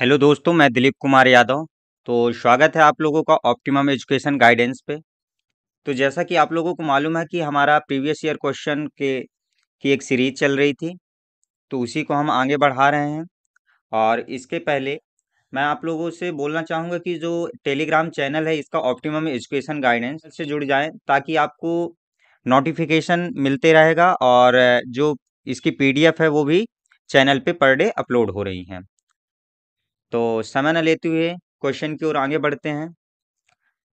Hello दोस्तों मैं दिलीप कुमार यादव तो स्वागत है आप लोगों का ऑप्टिमम एजुकेशन गाइडेंस पे तो जैसा कि आप लोगों को मालूम है कि हमारा प्रीवियस ईयर क्वेश्चन के की एक सीरीज चल रही थी तो उसी को हम आगे बढ़ा रहे हैं और इसके पहले मैं आप लोगों से बोलना चाहूँगा कि जो टेलीग्राम चैनल है इसका ऑप्टिमम एजुकेशन गाइडेंस से जुड़ जाए ताकि आपको नोटिफिकेशन मिलते रहेगा और जो इसकी पीडीएफ है वो भी चैनल पे पर डे अपलोड हो रही हैं तो समय न लेते हुए क्वेश्चन की ओर आगे बढ़ते हैं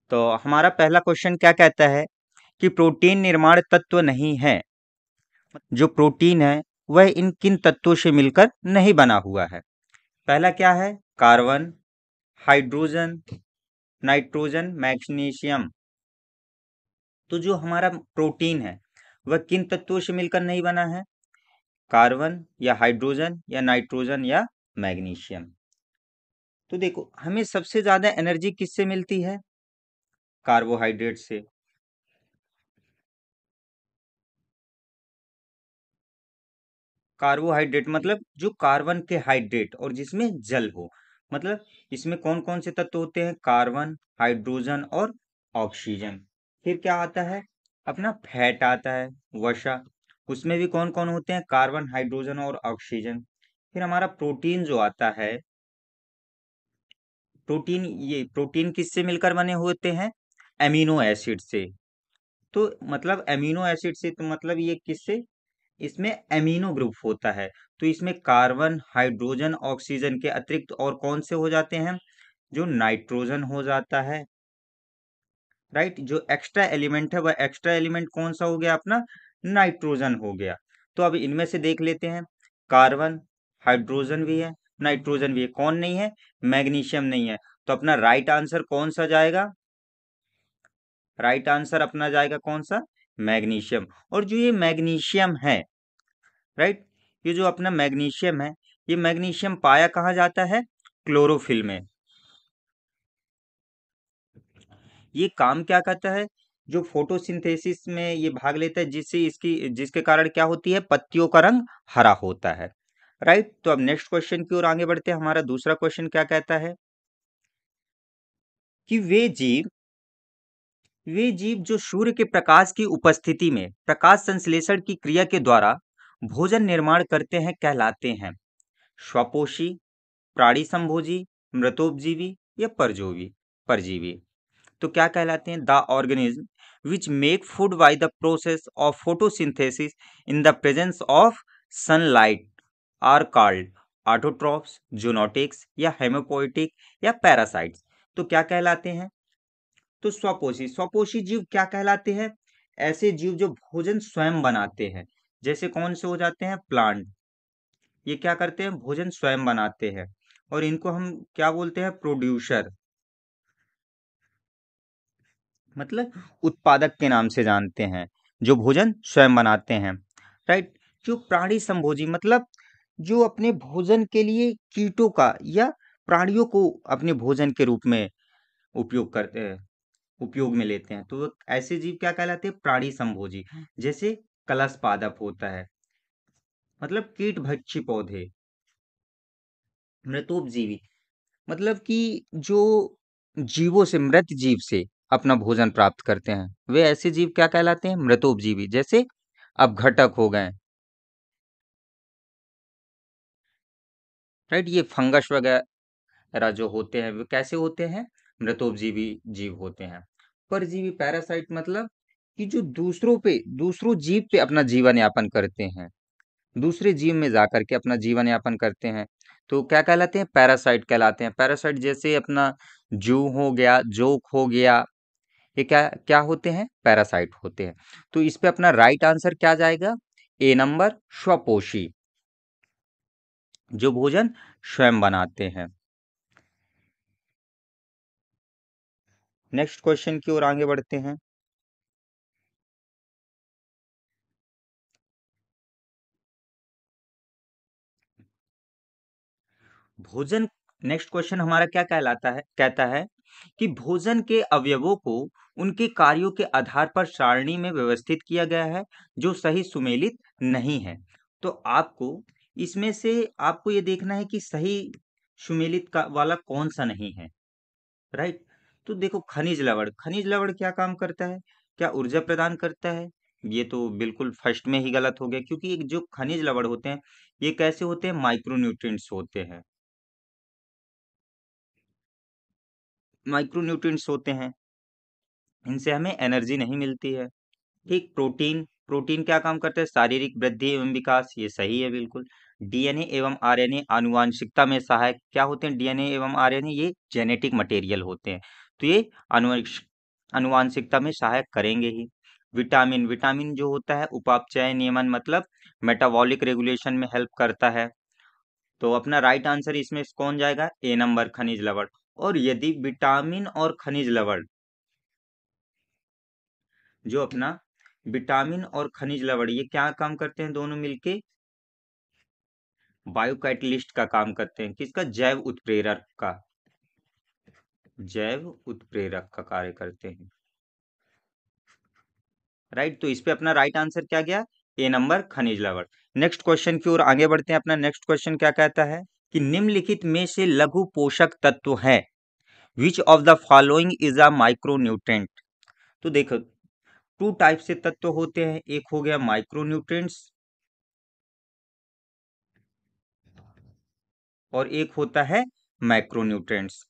तो हमारा पहला क्वेश्चन क्या कहता है कि प्रोटीन निर्माण तत्व नहीं है जो प्रोटीन है वह इन किन तत्वों से मिलकर नहीं बना हुआ है पहला क्या है कार्बन हाइड्रोजन नाइट्रोजन मैग्नीशियम तो जो हमारा प्रोटीन है वह किन तत्वों से मिलकर नहीं बना है कार्बन या हाइड्रोजन या नाइट्रोजन या मैग्नीशियम तो देखो हमें सबसे ज़्यादा एनर्जी किससे मिलती है कार्बोहाइड्रेट से कार्बोहाइड्रेट मतलब जो कार्बन के हाइड्रेट और जिसमें जल हो मतलब इसमें कौन कौन से तत्व होते हैं कार्बन हाइड्रोजन और ऑक्सीजन फिर क्या आता है अपना फैट आता है वसा उसमें भी कौन कौन होते हैं कार्बन हाइड्रोजन और ऑक्सीजन फिर हमारा प्रोटीन जो आता है प्रोटीन ये प्रोटीन किससे मिलकर बने होते हैं एमिनो एसिड से तो मतलब एमिनो एसिड से तो मतलब ये किससे इसमें एमिनो ग्रुप होता है तो इसमें कार्बन हाइड्रोजन ऑक्सीजन के अतिरिक्त और कौन से हो जाते हैं जो नाइट्रोजन हो जाता है राइट जो एक्स्ट्रा एलिमेंट है वह एक्स्ट्रा एलिमेंट कौन सा हो गया अपना नाइट्रोजन हो गया तो अब इनमें से देख लेते हैं कार्बन हाइड्रोजन भी है नाइट्रोजन भी है कौन नहीं है मैग्नीशियम नहीं है तो अपना राइट आंसर कौन सा जाएगा राइट आंसर अपना जाएगा कौन सा मैग्नीशियम और जो ये मैग्नीशियम है राइट ये जो अपना मैग्नीशियम है ये मैग्नीशियम पाया कहा जाता है क्लोरोफिल में ये काम क्या करता है जो फोटोसिंथेसिस में ये भाग लेता है जिससे इसकी जिसके कारण क्या होती है पत्तियों का रंग हरा होता है राइट तो अब नेक्स्ट क्वेश्चन की ओर आगे बढ़ते हैं हमारा दूसरा क्वेश्चन क्या कहता है कि वे जीव वे जीव जो सूर्य के प्रकाश की उपस्थिति में प्रकाश संश्लेषण की क्रिया के द्वारा भोजन निर्माण करते हैं कहलाते हैं स्वपोषी प्राणी संभोजी मृतोपजीवी या परजोवी परजीवी तो क्या कहलाते हैं the organism which make food by the process of photosynthesis in the presence of sunlight are called autotrophs zoonotics या हेमोपोइटिक या पैरासाइट्स तो क्या कहलाते हैं तो स्वपोषी स्वपोषी जीव क्या कहलाते हैं ऐसे जीव जो भोजन स्वयं बनाते हैं जैसे कौन से हो जाते हैं प्लांट ये क्या करते हैं भोजन स्वयं बनाते हैं और इनको हम क्या बोलते हैं प्रोड्यूसर मतलब उत्पादक के नाम से जानते हैं जो भोजन स्वयं बनाते हैं राइट जो प्राणी संभोजी मतलब जो अपने भोजन के लिए कीटों का या प्राणियों को अपने भोजन के रूप में उपयोग करते हैं उपयोग में लेते हैं तो ऐसे जीव क्या कहलाते हैं प्राणी संभोजी जैसे कलश पादप होता है मतलब कीट भक्षी पौधे मृतोपजीवी मतलब कि जो जीवों से मृत जीव से अपना भोजन प्राप्त करते हैं वे ऐसे जीव क्या कहलाते हैं मृतोपजीवी जैसे अब घटक हो गए राइट ये फंगस वगैरह जो होते हैं वो कैसे होते हैं मृतोपजीवी जीव होते हैं परजीवी पैरासाइट मतलब कि जो दूसरों पे दूसरों जीव पे अपना जीवन यापन करते हैं दूसरे जीव में जा करके अपना जीवन यापन करते हैं तो क्या कहलाते हैं पैरासाइट कहलाते हैं पैरासाइट जैसे अपना जू हो गया जोक हो गया ये क्या क्या होते हैं पैरासाइट होते हैं तो इस पे अपना राइट आंसर क्या जाएगा ए नंबर स्वपोषी जो भोजन स्वयं बनाते हैं नेक्स्ट क्वेश्चन की ओर आगे बढ़ते हैं भोजन नेक्स्ट क्वेश्चन हमारा क्या कहलाता है कहता है कि भोजन के अवयवों को उनके कार्यों के आधार पर सारणी में व्यवस्थित किया गया है जो सही सुमेलित नहीं है तो आपको इसमें से आपको ये देखना है कि सही सुमेलित का वाला कौन सा नहीं है राइट तो देखो खनिज लवण खनिज लवण क्या काम करता है क्या ऊर्जा प्रदान करता है ये तो बिल्कुल फर्स्ट में ही गलत हो गया क्योंकि एक जो खनिज लवण होते हैं ये कैसे होते हैं माइक्रोन्यूट्रिएंट्स होते हैं माइक्रोन्यूट्रिएंट्स होते हैं इनसे हमें एनर्जी नहीं मिलती है ठीक प्रोटीन प्रोटीन क्या काम करते हैं शारीरिक वृद्धि एवं विकास ये सही है बिल्कुल डीएनए एवं आरएनए आनुवंशिकता में सहायक क्या होते हैं डीएनए एवं आरएनए ये जेनेटिक मटेरियल होते हैं तो ये आनुवंश आनुवंशिकता में सहायक करेंगे ही विटामिन विटामिन जो होता है उपापचय नियमन मतलब मेटाबॉलिक रेगुलेशन में हेल्प करता है तो अपना राइट आंसर इसमें कौन जाएगा ए नंबर खनिज लवण और यदि विटामिन और खनिज लवण जो अपना विटामिन और खनिज लवण ये क्या काम करते हैं दोनों मिलके बायोकैटलिस्ट का काम करते हैं किसका जैव उत्प्रेरक का जैव उत्प्रेरक का कार्य करते हैं राइट तो इस पे अपना राइट आंसर क्या गया ए नंबर खनिज लवण नेक्स्ट क्वेश्चन की ओर आगे बढ़ते हैं अपना नेक्स्ट क्वेश्चन क्या कहता है कि निम्नलिखित में से लघु पोषक तत्व है which of the following is a micronutrient तो देखो टू टाइप से तत्व होते हैं एक हो गया माइक्रोन्यूट्रिएंट्स और एक होता है मैक्रोन्यूट्रिएंट्स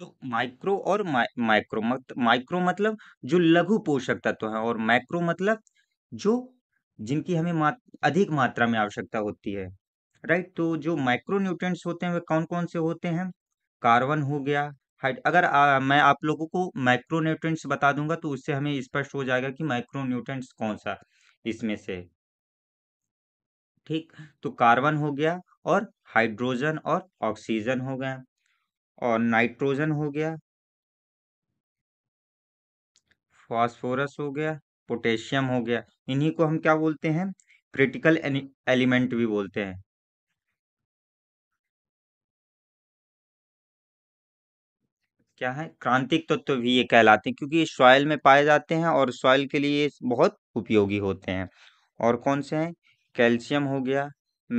तो माइक्रो और मा, माइक्रो मत, माइक्रो मतलब जो लघु पोषक तत्व हैं और माइक्रो मतलब जो जिनकी हमें मात, अधिक मात्रा में आवश्यकता होती है राइट तो जो माइक्रो न्यूट्रिएंट्स होते हैं वे कौन कौन से होते हैं कार्बन हो गया हाइड अगर आ, मैं आप लोगों को माइक्रो बता दूंगा तो उससे हमें स्पष्ट हो जाएगा कि माइक्रो न्यूट्रेंट्स कौन सा इसमें से ठीक तो कार्बन हो गया और हाइड्रोजन और ऑक्सीजन हो गए और नाइट्रोजन हो गया फास्फोरस हो गया पोटेशियम हो गया इन्हीं को हम क्या बोलते हैं क्रिटिकल एलिमेंट भी बोलते हैं क्या है क्रांतिक तत्व तो भी ये कहलाते हैं क्योंकि ये सॉयल में पाए जाते हैं और सॉयल के लिए बहुत उपयोगी होते हैं और कौन से हैं कैल्शियम हो गया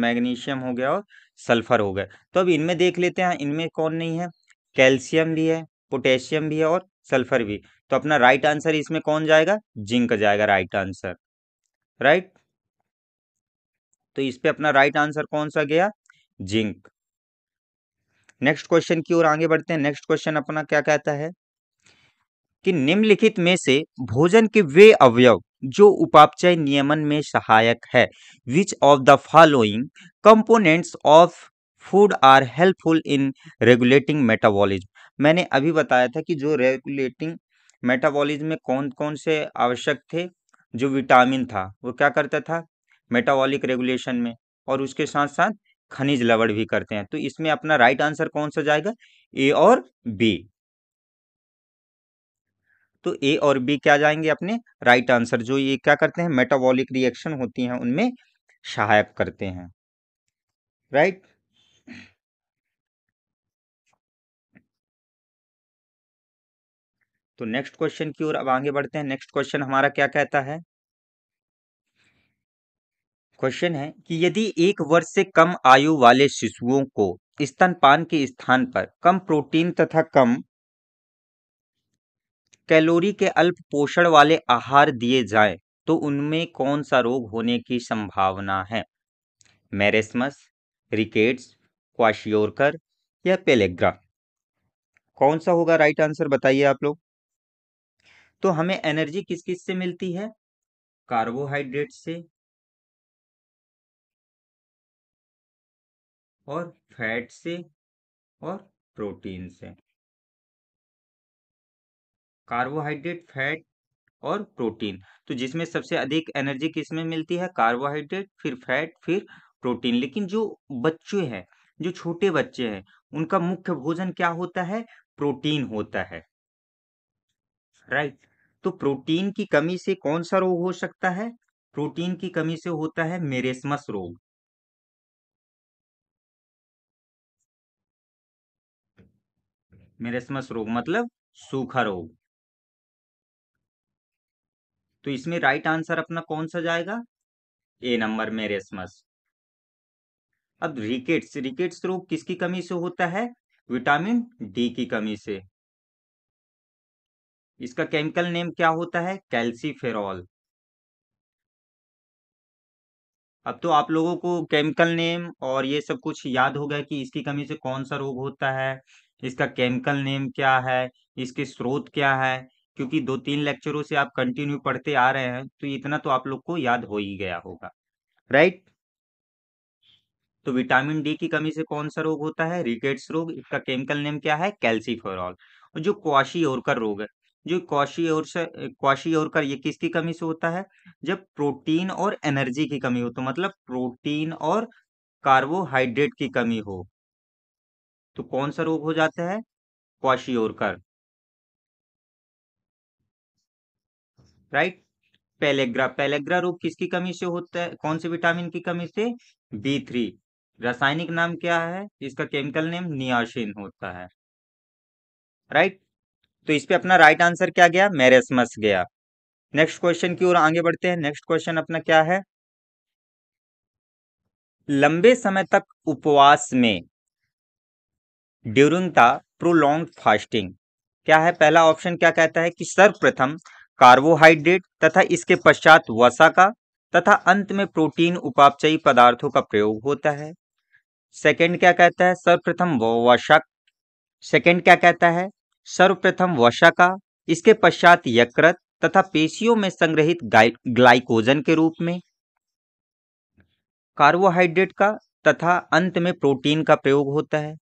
मैग्नीशियम हो गया और सल्फर हो गया तो अब इनमें देख लेते हैं इनमें कौन नहीं है कैल्शियम भी है पोटेशियम भी है और सल्फर भी तो अपना राइट आंसर इसमें कौन जाएगा जिंक जाएगा राइट आंसर राइट तो इस पे अपना राइट आंसर कौन सा गया जिंक नेक्स्ट क्वेश्चन की ओर आगे बढ़ते हैं नेक्स्ट क्वेश्चन अपना क्या कहता है कि निम्नलिखित में से भोजन के वे अवयव जो उपापचय नियमन में सहायक है which of the following components of food are helpful in regulating metabolism मैंने अभी बताया था कि जो रेगुलेटिंग मेटाबॉलिज्म में कौन कौन से आवश्यक थे जो विटामिन था वो क्या करता था मेटाबॉलिक रेगुलेशन में और उसके साथ साथ खनिज लवण भी करते हैं तो इसमें अपना राइट आंसर कौन सा जाएगा ए और बी तो ए और बी क्या जाएंगे अपने राइट आंसर जो ये क्या करते हैं मेटाबॉलिक रिएक्शन होती हैं उनमें सहायक करते हैं राइट तो नेक्स्ट क्वेश्चन की ओर अब आगे बढ़ते हैं नेक्स्ट क्वेश्चन हमारा क्या कहता है क्वेश्चन है कि यदि एक वर्ष से कम आयु वाले शिशुओं को स्तनपान के स्थान पर कम प्रोटीन तथा कम कैलोरी के अल्प पोषण वाले आहार दिए जाए तो उनमें कौन सा रोग होने की संभावना है मैरेस्मस रिकेट्स क्वाशियोरकर या पेलेग्रा कौन सा होगा राइट आंसर बताइए आप लोग तो हमें एनर्जी किस किस से मिलती है कार्बोहाइड्रेट से और फैट से और प्रोटीन से कार्बोहाइड्रेट फैट और प्रोटीन तो जिसमें सबसे अधिक एनर्जी किसमें मिलती है कार्बोहाइड्रेट फिर फैट फिर प्रोटीन लेकिन जो बच्चे हैं जो छोटे बच्चे हैं उनका मुख्य भोजन क्या होता है प्रोटीन होता है राइट right. तो प्रोटीन की कमी से कौन सा रोग हो सकता है प्रोटीन की कमी से होता है मेरेस्मस रोग मेरेस्मस रोग मतलब सूखा रोग तो इसमें राइट आंसर अपना कौन सा जाएगा ए नंबर में रेसमस अब रिकेट्स रिकेट्स रोग किसकी कमी से होता है विटामिन डी की कमी से इसका केमिकल नेम क्या होता है कैल्सीफेरॉल अब तो आप लोगों को केमिकल नेम और ये सब कुछ याद हो गया कि इसकी कमी से कौन सा रोग होता है इसका केमिकल नेम क्या है इसके स्रोत क्या है क्योंकि दो तीन लेक्चरों से आप कंटिन्यू पढ़ते आ रहे हैं तो इतना तो आप लोग को याद हो ही गया होगा राइट तो विटामिन डी की कमी से कौन सा रोग होता है रिकेट्स रोग इसका केमिकल नेम क्या है कैल्सिफोरॉल और जो क्वाशी ओरकर रोग है जो क्वाशी और क्वाशी ओरकर ये किसकी कमी से होता है जब प्रोटीन और एनर्जी की कमी हो तो मतलब प्रोटीन और कार्बोहाइड्रेट की कमी हो तो कौन सा रोग हो जाता है kwashiorkor right pellagra pellagra रोग किसकी कमी से होता है कौन से विटामिन की कमी से बी थ्री रासायनिक नाम क्या है इसका केमिकल नेम नियाशिन होता है राइट तो इस पे अपना राइट आंसर क्या गया मेरेसमस गया नेक्स्ट क्वेश्चन की ओर आगे बढ़ते हैं नेक्स्ट क्वेश्चन अपना क्या है लंबे समय तक उपवास में ड्यूरिंग द प्रोलॉन्ग फास्टिंग क्या है पहला ऑप्शन क्या कहता है कि सर्वप्रथम कार्बोहाइड्रेट तथा इसके पश्चात वसा का तथा अंत में प्रोटीन उपापचयी पदार्थों का प्रयोग होता है सेकंड क्या कहता है सर्वप्रथम वशक सेकंड क्या कहता है सर्वप्रथम वशा का इसके पश्चात यकृत तथा पेशियों में संग्रहित ग्लाइकोजन के रूप में कार्बोहाइड्रेट का तथा अंत में प्रोटीन का प्रयोग होता है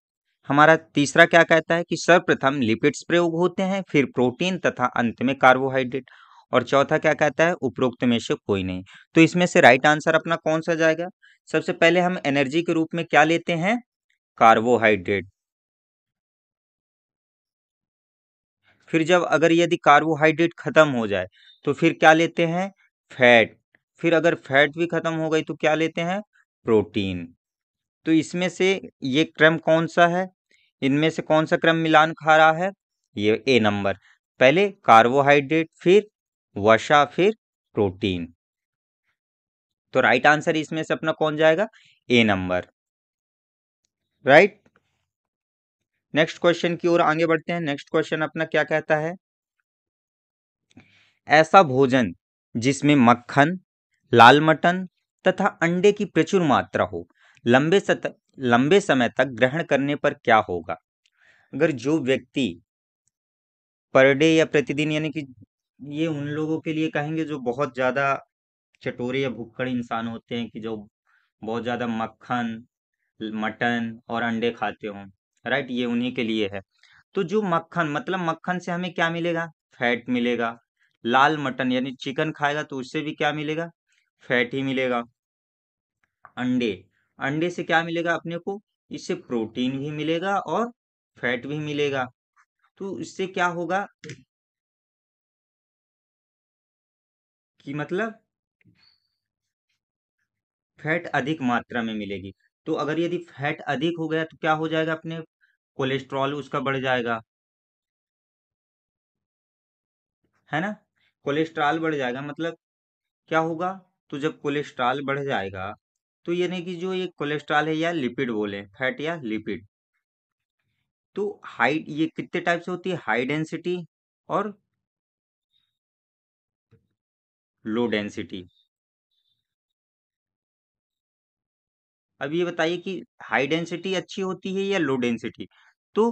हमारा तीसरा क्या कहता है कि सर्वप्रथम लिपिड्स प्रयोग होते हैं फिर प्रोटीन तथा अंत में कार्बोहाइड्रेट और चौथा क्या कहता है उपरोक्त में से कोई नहीं तो इसमें से राइट आंसर अपना कौन सा जाएगा सबसे पहले हम एनर्जी के रूप में क्या लेते हैं कार्बोहाइड्रेट फिर जब अगर यदि कार्बोहाइड्रेट खत्म हो जाए तो फिर क्या लेते हैं फैट फिर अगर फैट भी खत्म हो गई तो क्या लेते हैं प्रोटीन तो इसमें से ये क्रम कौन सा है इनमें से कौन सा क्रम मिलान खा रहा है ये ए नंबर पहले कार्बोहाइड्रेट फिर वसा फिर प्रोटीन तो राइट आंसर इसमें से अपना कौन जाएगा A number right next question की ओर आगे बढ़ते हैं नेक्स्ट क्वेश्चन अपना क्या कहता है ऐसा भोजन जिसमें मक्खन लाल मटन तथा अंडे की प्रचुर मात्रा हो लंबे सत लंबे समय तक ग्रहण करने पर क्या होगा अगर जो व्यक्ति पर डे या प्रतिदिन यानी कि ये उन लोगों के लिए कहेंगे जो बहुत ज़्यादा चटोरे या भुक्कड़ इंसान होते हैं कि जो बहुत ज़्यादा मक्खन मटन और अंडे खाते हों राइट ये उन्हीं के लिए है तो जो मक्खन मतलब मक्खन से हमें क्या मिलेगा फैट मिलेगा लाल मटन यानी चिकन खाएगा तो उससे भी क्या मिलेगा फैट ही मिलेगा अंडे अंडे से क्या मिलेगा अपने को इससे प्रोटीन भी मिलेगा और फैट भी मिलेगा तो इससे क्या होगा कि मतलब फैट अधिक मात्रा में मिलेगी तो अगर यदि फैट अधिक हो गया तो क्या हो जाएगा अपने कोलेस्ट्रॉल उसका बढ़ जाएगा है ना कोलेस्ट्रॉल बढ़ जाएगा मतलब क्या होगा तो जब कोलेस्ट्रॉल बढ़ जाएगा तो यानी कि जो ये कोलेस्ट्रॉल है या लिपिड बोले फैट या लिपिड तो हाई ये कितने टाइप से होती है हाई डेंसिटी और लो डेंसिटी अब ये बताइए कि हाई डेंसिटी अच्छी होती है या लो डेंसिटी तो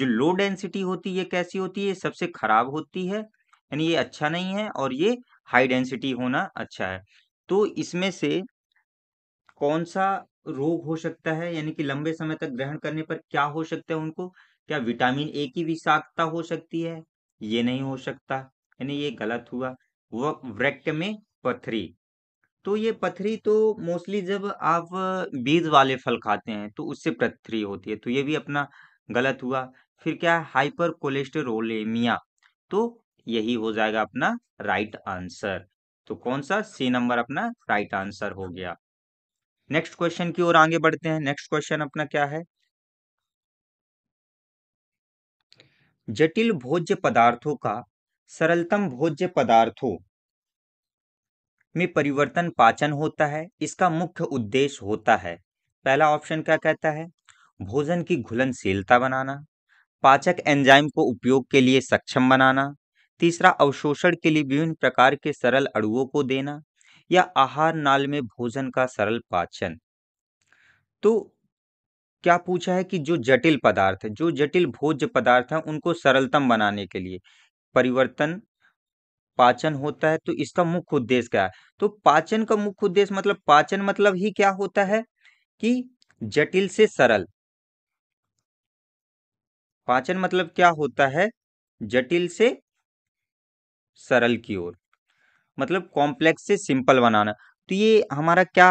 जो लो डेंसिटी होती है कैसी होती है सबसे खराब होती है यानी ये अच्छा नहीं है और ये हाई डेंसिटी होना अच्छा है तो इसमें से कौन सा रोग हो सकता है यानी कि लंबे समय तक ग्रहण करने पर क्या हो सकता है उनको क्या विटामिन ए की विषाक्तता हो सकती है ये नहीं हो सकता यानी ये गलत हुआ वो वृक्क में पथरी तो ये पथरी तो मोस्टली जब आप बीज वाले फल खाते हैं तो उससे पथरी होती है तो ये भी अपना गलत हुआ फिर क्या है हाइपर कोलेस्टेरोलेमिया तो यही हो जाएगा अपना राइट आंसर तो कौन सा सी नंबर अपना राइट आंसर हो गया नेक्स्ट क्वेश्चन की ओर आगे बढ़ते हैं नेक्स्ट क्वेश्चन अपना क्या है जटिल भोज्य पदार्थों का सरलतम भोज्य पदार्थों में परिवर्तन पाचन होता है इसका मुख्य उद्देश्य होता है पहला ऑप्शन क्या कहता है भोजन की घुलनशीलता बनाना पाचक एंजाइम को उपयोग के लिए सक्षम बनाना तीसरा अवशोषण के लिए विभिन्न प्रकार के सरल अड़ुओं को देना या आहार नाल में भोजन का सरल पाचन तो क्या पूछा है कि जो जटिल पदार्थ है जो जटिल भोज्य पदार्थ है उनको सरलतम बनाने के लिए परिवर्तन पाचन होता है तो इसका मुख्य उद्देश्य क्या है तो पाचन का मुख्य उद्देश्य मतलब पाचन मतलब ही क्या होता है कि जटिल से सरल पाचन मतलब क्या होता है जटिल से सरल की ओर मतलब कॉम्प्लेक्स से सिंपल बनाना तो ये हमारा क्या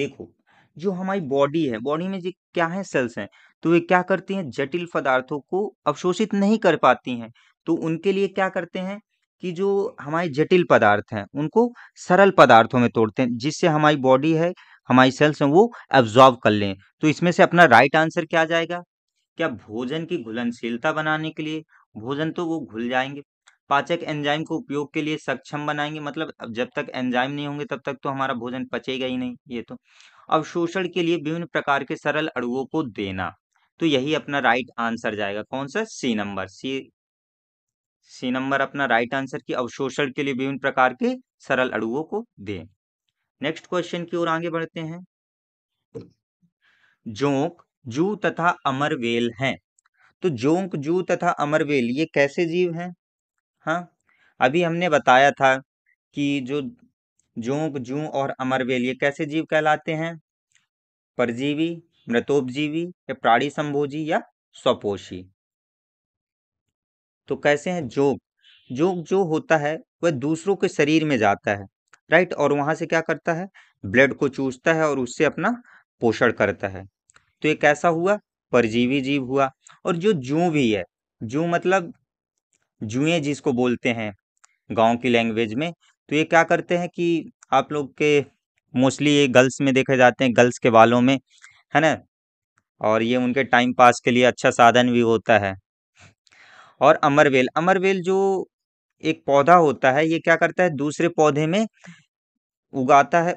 देखो जो हमारी बॉडी है बॉडी में जो क्या है सेल्स हैं तो वे क्या करती हैं जटिल पदार्थों को अवशोषित नहीं कर पाती हैं तो उनके लिए क्या करते हैं कि जो हमारे जटिल पदार्थ हैं उनको सरल पदार्थों में तोड़ते हैं जिससे हमारी बॉडी है हमारी सेल्स हैं वो एब्जॉर्व कर लें तो इसमें से अपना राइट आंसर क्या जाएगा क्या भोजन की घुलनशीलता बनाने के लिए भोजन तो वो घुल जाएंगे पाचक एंजाइम को उपयोग के लिए सक्षम बनाएंगे मतलब जब तक एंजाइम नहीं होंगे तब तक तो हमारा भोजन पचेगा ही नहीं ये तो अवशोषण के लिए विभिन्न प्रकार के सरल अड़ुओं को देना तो यही अपना राइट आंसर जाएगा कौन सा C number C C number अपना राइट आंसर की अवशोषण के लिए विभिन्न प्रकार के सरल अड़ुओं को दे नेक्स्ट क्वेश्चन की ओर आगे बढ़ते हैं जोंक जू तथा अमरवेल हैं तो जोंक जू तथा अमरवेल ये कैसे जीव हैं हाँ, अभी हमने बताया था कि जो जोंक, जू और अमरवेल ये कैसे जीव कहलाते हैं? परजीवी, मृतोपजीवी या प्राणी संभोजी या स्वपोषी। तो कैसे हैं जोंक? जोंक जो होता है वह दूसरों के शरीर में जाता है, राइट? और वहां से क्या करता है? ब्लड को चूसता है और उससे अपना पोषण करता है। तो ये कैसा हुआ? परजीवी जीव हुआ और जो जू भी है, जू मतलब जुए जिसको बोलते हैं गांव की लैंग्वेज में तो ये क्या करते हैं कि आप लोग के मोस्टली ये गर्ल्स में देखे जाते हैं गर्ल्स के बालों में है ना और ये उनके टाइम पास के लिए अच्छा साधन भी होता है और अमरवेल अमरवेल जो एक पौधा होता है ये क्या करता है दूसरे पौधे में उगाता है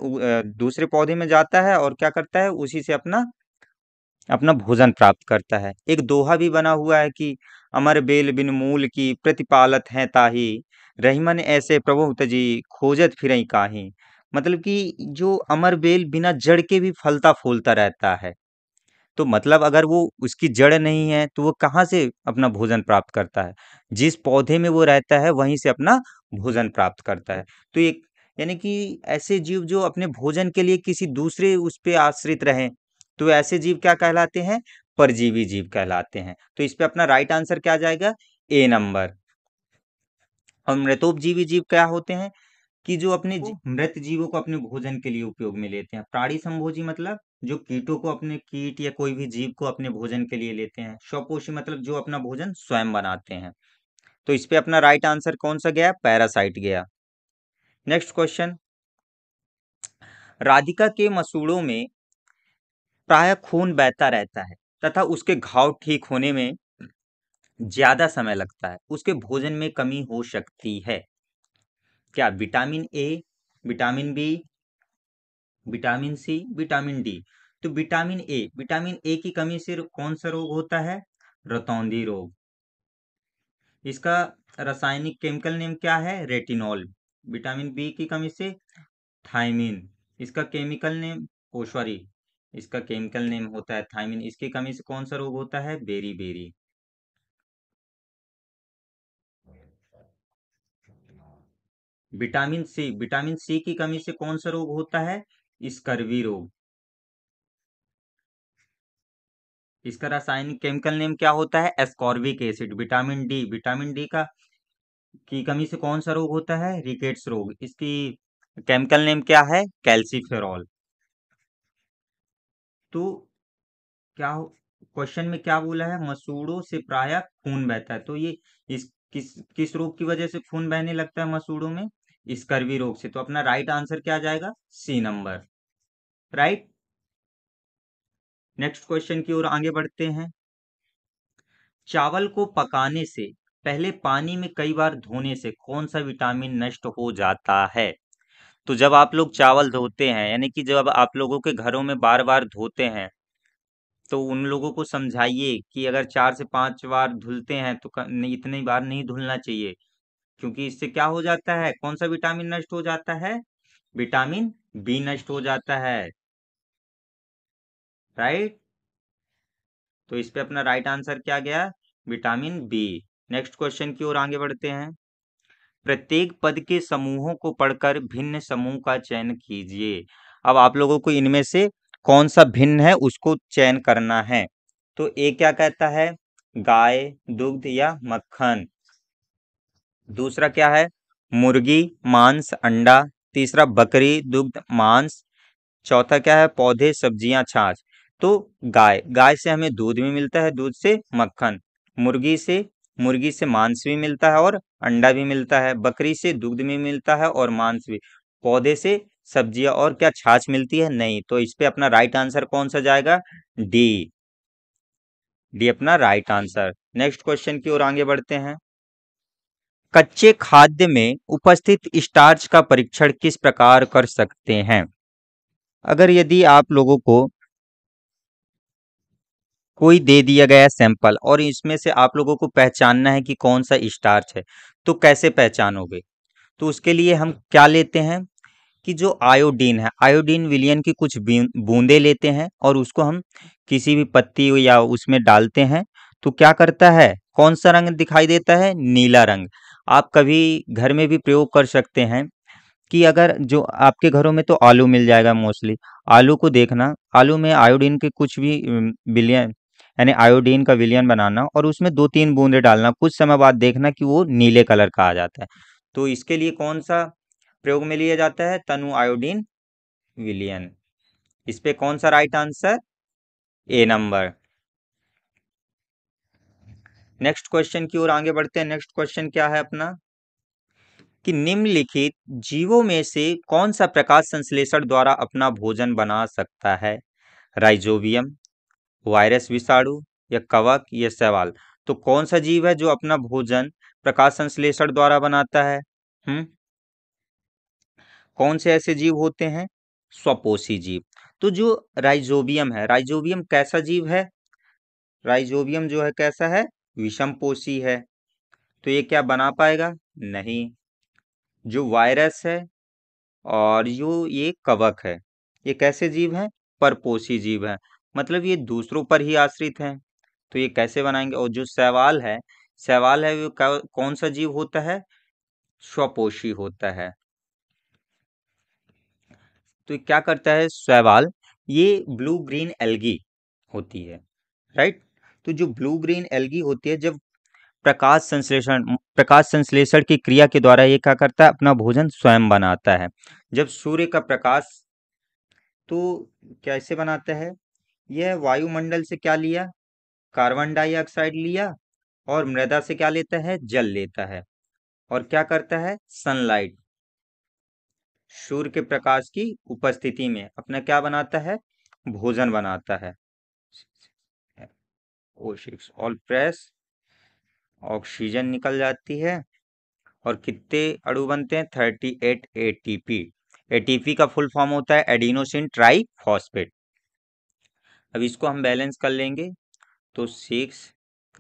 दूसरे पौधे में जाता है और क्या करता है उसी से अपना अपना भोजन प्राप्त करता है एक दोहा भी बना हुआ है कि अमर बेल बिन मूल की प्रतिपालत हैं ताही रहीमन ऐसे प्रभु तजी खोजत फिर काही मतलब कि जो अमर बेल बिना जड़ के भी फलता फूलता रहता है तो मतलब अगर वो उसकी जड़ नहीं है तो वो कहाँ से अपना भोजन प्राप्त करता है जिस पौधे में वो रहता है वहीं से अपना भोजन प्राप्त करता है तो एक यानी कि ऐसे जीव जो अपने भोजन के लिए किसी दूसरे उस पर आश्रित रहें तो ऐसे जीव क्या कहलाते हैं परजीवी जीव कहलाते हैं तो इस पे अपना राइट आंसर क्या जाएगा ए नंबर और मृतोपजीवी जीव क्या होते हैं कि जो अपने मृत जीवों को अपने भोजन के लिए उपयोग में लेते हैं प्राणी संभोजी मतलब जो कीटों को अपने कीट या कोई भी जीव को अपने भोजन के लिए लेते हैं स्वपोषी मतलब जो अपना भोजन स्वयं बनाते हैं तो इस पे अपना राइट आंसर कौन सा गया पैरासाइट गया नेक्स्ट क्वेश्चन राधिका के मसूड़ों में प्राय खून बहता रहता है तथा उसके घाव ठीक होने में ज़्यादा समय लगता है उसके भोजन में कमी हो सकती है क्या vitamin A vitamin B vitamin C vitamin D तो विटामिन ए विटामिन ए की कमी से कौन सा रोग होता है रतौंदी रोग इसका रासायनिक केमिकल नेम क्या है रेटिनॉल विटामिन बी की कमी से थायमिन इसका केमिकल नेम ओ सॉरी इसका केमिकल नेम होता है थाइमिन इसकी कमी से कौन सा रोग होता है beri beri vitamin C vitamin C की कमी से कौन सा रोग होता है स्कर्वी रोग इसका रासायनिक केमिकल नेम क्या होता है ascorbic acid vitamin D vitamin D का की कमी से कौन सा रोग होता है रिकेट्स रोग इसकी केमिकल नेम क्या है कैल्सीफेरॉल तो क्या हो क्वेश्चन में क्या बोला है मसूड़ों से प्राय खून बहता है तो ये इस किस किस रोग की वजह से खून बहने लगता है मसूड़ों में स्कर्वी रोग से तो अपना राइट आंसर क्या जाएगा C number right next question की ओर आगे बढ़ते हैं चावल को पकाने से पहले पानी में कई बार धोने से कौन सा विटामिन नष्ट हो जाता है तो जब आप लोग चावल धोते हैं यानी कि जब आप लोगों के घरों में बार बार धोते हैं तो उन लोगों को समझाइए कि अगर चार से पांच बार धुलते हैं तो इतनी बार नहीं धुलना चाहिए क्योंकि इससे क्या हो जाता है कौन सा विटामिन नष्ट हो जाता है विटामिन बी नष्ट हो जाता है राइट तो इस पे अपना राइट आंसर क्या गया विटामिन बी नेक्स्ट क्वेश्चन की ओर आगे बढ़ते हैं प्रत्येक पद के समूहों को पढ़कर भिन्न समूह का चयन कीजिए अब आप लोगों को इनमें से कौन सा भिन्न है उसको चयन करना है तो ए क्या कहता है गाय दुग्ध या मक्खन दूसरा क्या है मुर्गी मांस अंडा तीसरा बकरी दुग्ध मांस चौथा क्या है पौधे सब्जियां छाछ तो गाय गाय से हमें दूध भी मिलता है दूध से मक्खन मुर्गी से मुर्गी से मांस भी मिलता है और अंडा भी मिलता है बकरी से दुग्ध भी मिलता है और मांस भी पौधे से सब्जियां और क्या छाछ मिलती है नहीं तो इस पे अपना राइट आंसर कौन सा जाएगा डी डी अपना राइट आंसर नेक्स्ट क्वेश्चन की ओर आगे बढ़ते हैं कच्चे खाद्य में उपस्थित स्टार्च का परीक्षण किस प्रकार कर सकते हैं अगर यदि आप लोगों को कोई दे दिया गया सैंपल और इसमें से आप लोगों को पहचानना है कि कौन सा स्टार्च है तो कैसे पहचानोगे तो उसके लिए हम क्या लेते हैं कि जो आयोडीन है आयोडीन विलियन की कुछ बूंदे लेते हैं और उसको हम किसी भी पत्ती या उसमें डालते हैं तो क्या करता है कौन सा रंग दिखाई देता है नीला रंग आप कभी घर में भी प्रयोग कर सकते हैं कि अगर जो आपके घरों में तो आलू मिल जाएगा मोस्टली आलू को देखना आलू में आयोडीन के कुछ भी बिलियन यानी आयोडीन का विलियन बनाना और उसमें दो तीन बूंदे डालना कुछ समय बाद देखना कि वो नीले कलर का आ जाता है तो इसके लिए कौन सा प्रयोग में लिया जाता है तनु आयोडीन विलियन इस पर कौन सा right answer A number next question की ओर आगे बढ़ते हैं नेक्स्ट क्वेश्चन क्या है अपना कि निम्नलिखित जीवों में से कौन सा प्रकाश संश्लेषण द्वारा अपना भोजन बना सकता है राइजोवियम वायरस विषाणु या कवक या सवाल तो कौन सा जीव है जो अपना भोजन प्रकाश संश्लेषण द्वारा बनाता है हम्म कौन से ऐसे जीव होते हैं स्वपोषी जीव तो जो राइजोबियम है राइजोबियम कैसा जीव है राइजोबियम जो है कैसा है विषम है तो ये क्या बना पाएगा नहीं जो वायरस है और जो ये कवक है ये कैसे जीव है परपोषी जीव है मतलब ये दूसरों पर ही आश्रित हैं तो ये कैसे बनाएंगे और जो सवाल है सवाल है वो कौन सा जीव होता है स्वपोषी होता है तो क्या करता है सवाल ये ब्लू ग्रीन एल्गी होती है राइट तो जो ब्लू ग्रीन एल्गी होती है जब प्रकाश संश्लेषण प्रकाश संश्लेषण की क्रिया के द्वारा ये क्या करता है अपना भोजन स्वयं बनाता है जब सूर्य का प्रकाश तो कैसे बनाता है यह वायुमंडल से क्या लिया कार्बन डाइऑक्साइड लिया और मृदा से क्या लेता है जल लेता है और क्या करता है सनलाइट सूर्य के प्रकाश की उपस्थिति में अपना क्या बनाता है भोजन बनाता है ओ सिक्स ऑल प्रेस ऑक्सीजन निकल जाती है और कितने अड़ू बनते हैं thirty eight A T P ए टी पी का फुल फॉर्म होता है एडिनोसिन ट्राई फॉस्फेट अब इसको हम बैलेंस कर लेंगे तो सिक्स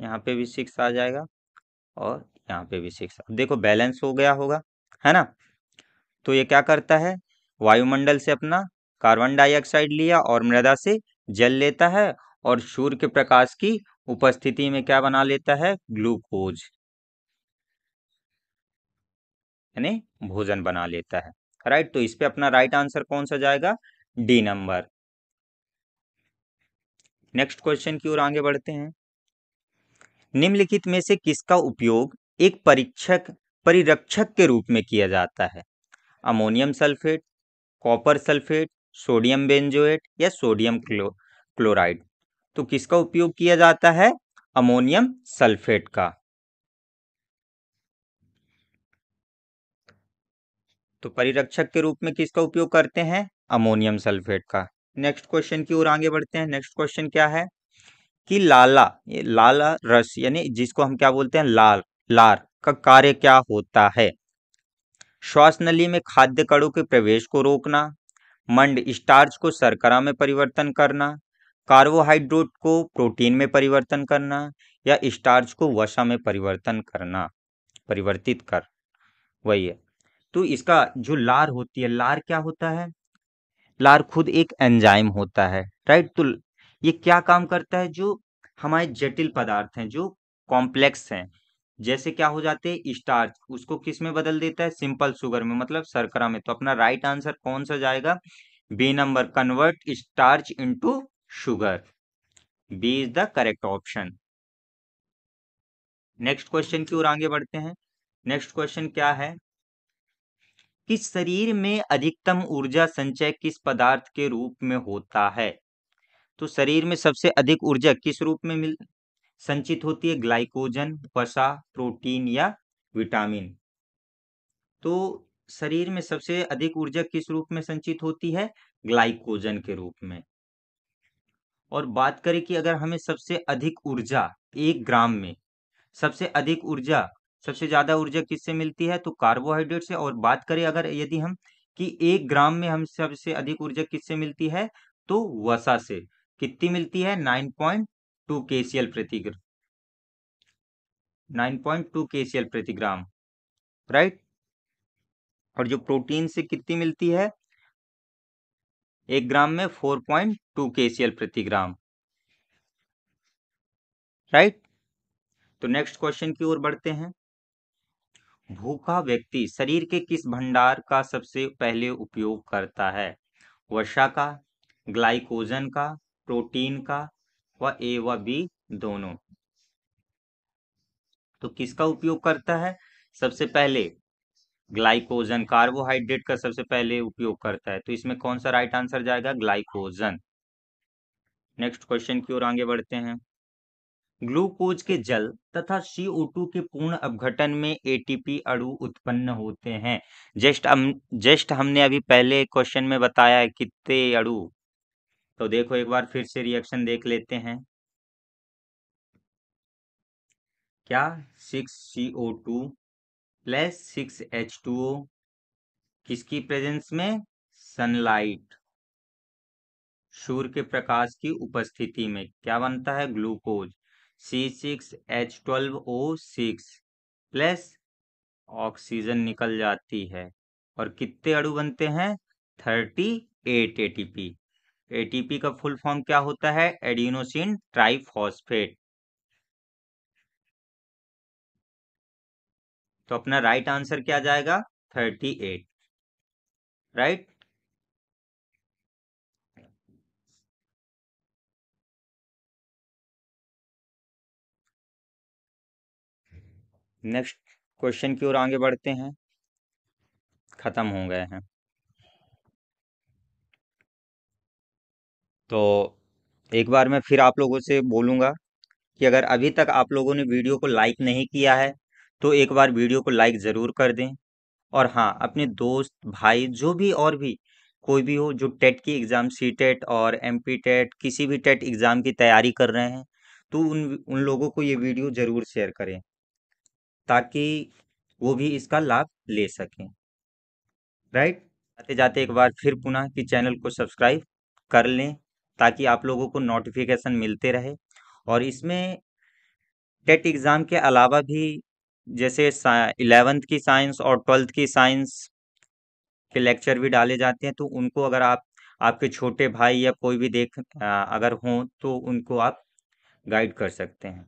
यहाँ पे भी सिक्स आ जाएगा और यहाँ पे भी सिक्स अब देखो बैलेंस हो गया होगा है ना तो ये क्या करता है वायुमंडल से अपना कार्बन डाइऑक्साइड लिया और मृदा से जल लेता है और सूर्य के प्रकाश की उपस्थिति में क्या बना लेता है ग्लूकोज यानी भोजन बना लेता है राइट तो इस पे अपना राइट आंसर कौन सा जाएगा डी नंबर नेक्स्ट क्वेश्चन की ओर आगे बढ़ते हैं निम्नलिखित में से किसका उपयोग एक परीक्षक परिरक्षक के रूप में किया जाता है ammonium sulphate copper sulphate sodium benzoate या सोडियम क्लो क्लोराइड तो किसका उपयोग किया जाता है अमोनियम सल्फेट का तो परिरक्षक के रूप में किसका उपयोग करते हैं अमोनियम सल्फेट का नेक्स्ट क्वेश्चन की ओर आगे बढ़ते हैं नेक्स्ट क्वेश्चन क्या है कि लाला ये लाला रस यानी जिसको हम क्या बोलते हैं लाल लार का कार्य क्या होता है श्वास नली में खाद्य कणों के प्रवेश को रोकना मंड स्टार्च को सरकरा में परिवर्तन करना कार्बोहाइड्रेट को प्रोटीन में परिवर्तन करना या स्टार्च को वसा में परिवर्तन करना परिवर्तित कर वही है तो इसका जो लार होती है लार क्या होता है लार खुद एक एंजाइम होता है राइट तो ये क्या काम करता है जो हमारे जटिल पदार्थ हैं जो कॉम्प्लेक्स हैं जैसे क्या हो जाते हैं स्टार्च उसको किस में बदल देता है सिंपल शुगर में मतलब सरकरा में तो अपना राइट आंसर कौन सा जाएगा B number convert starch into sugar B is the correct option next question की ओर आगे बढ़ते हैं नेक्स्ट क्वेश्चन क्या है कि शरीर में अधिकतम ऊर्जा संचय किस पदार्थ के रूप में होता है तो शरीर में सबसे अधिक ऊर्जा किस रूप में मिल संचित होती है ग्लाइकोजन वसा प्रोटीन या विटामिन तो शरीर में सबसे अधिक ऊर्जा किस रूप में संचित होती है ग्लाइकोजन के रूप में और बात करें कि अगर हमें सबसे अधिक ऊर्जा एक ग्राम में सबसे अधिक ऊर्जा सबसे ज़्यादा ऊर्जा किससे मिलती है तो कार्बोहाइड्रेट से और बात करें अगर यदि हम कि एक ग्राम में हम सबसे अधिक ऊर्जा किससे मिलती है तो वसा से कितनी मिलती है nine point two K C L प्रति nine point two K C L प्रति ग्राम राइट और जो प्रोटीन से कितनी मिलती है एक ग्राम में four point two K C L प्रति ग्राम राइट तो नेक्स्ट क्वेश्चन की ओर बढ़ते हैं भूखा व्यक्ति शरीर के किस भंडार का सबसे पहले उपयोग करता है वर्षा का ग्लाइकोजन का प्रोटीन का व ए व बी दोनों तो किसका उपयोग करता है सबसे पहले ग्लाइकोजन कार्बोहाइड्रेट का सबसे पहले उपयोग करता है तो इसमें कौन सा राइट आंसर जाएगा ग्लाइकोजन नेक्स्ट क्वेश्चन की ओर आगे बढ़ते हैं ग्लूकोज के जल तथा CO2 के पूर्ण अपघटन में एटीपी अणु उत्पन्न होते हैं जस्ट हम जस्ट हमने अभी पहले क्वेश्चन में बताया है कितने अणु तो देखो एक बार फिर से रिएक्शन देख लेते हैं क्या six C O two plus six H two O किसकी प्रेजेंस में सनलाइट सूर्य के प्रकाश की उपस्थिति में क्या बनता है glucose C six H twelve O six plus oxygen निकल जाती है और कितने अड़ू बनते हैं thirty eight A T P A का फुल फॉर्म क्या होता है एडिनोसिन ट्राइफॉस्फेट तो अपना राइट आंसर क्या जाएगा thirty eight right next question की ओर आगे बढ़ते हैं ख़त्म हो गए हैं तो एक बार मैं फिर आप लोगों से बोलूंगा कि अगर अभी तक आप लोगों ने वीडियो को लाइक नहीं किया है तो एक बार वीडियो को लाइक ज़रूर कर दें और हाँ अपने दोस्त भाई जो भी और भी कोई भी हो जो टेट की एग्ज़ाम सी टेट और एम पी टेट किसी भी टेट एग्ज़ाम की तैयारी कर रहे हैं तो उन उन लोगों को ये वीडियो ज़रूर शेयर करें ताकि वो भी इसका लाभ ले सकें राइट आते जाते एक बार फिर पुनः कि चैनल को सब्सक्राइब कर लें ताकि आप लोगों को नोटिफिकेशन मिलते रहे और इसमें टेट एग्ज़ाम के अलावा भी जैसे इलेवेंथ की साइंस और ट्वेल्थ की साइंस के लेक्चर भी डाले जाते हैं तो उनको अगर आप आपके छोटे भाई या कोई भी देख अगर हों तो उनको आप गाइड कर सकते हैं